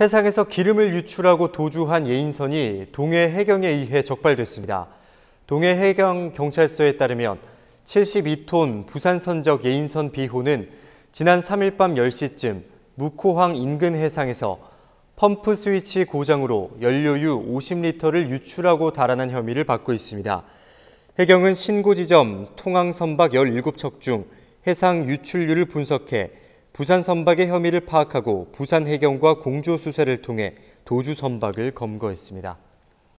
해상에서 기름을 유출하고 도주한 예인선이 동해 해경에 의해 적발됐습니다. 동해 해경 경찰서에 따르면 72톤 부산선적 예인선 비호는 지난 3일 밤 10시쯤 무코항 인근 해상에서 펌프 스위치 고장으로 연료유 50리터를 유출하고 달아난 혐의를 받고 있습니다. 해경은 신고 지점 통항 선박 17척 중 해상 유출률을 분석해 부산 선박의 혐의를 파악하고 부산 해경과 공조 수색를 통해 도주 선박을 검거했습니다.